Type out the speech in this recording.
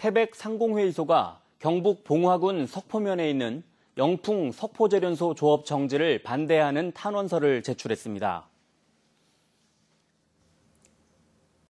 태백 상공회의소가 경북 봉화군 석포면에 있는 영풍 석포재련소 조업 정지를 반대하는 탄원서를 제출했습니다.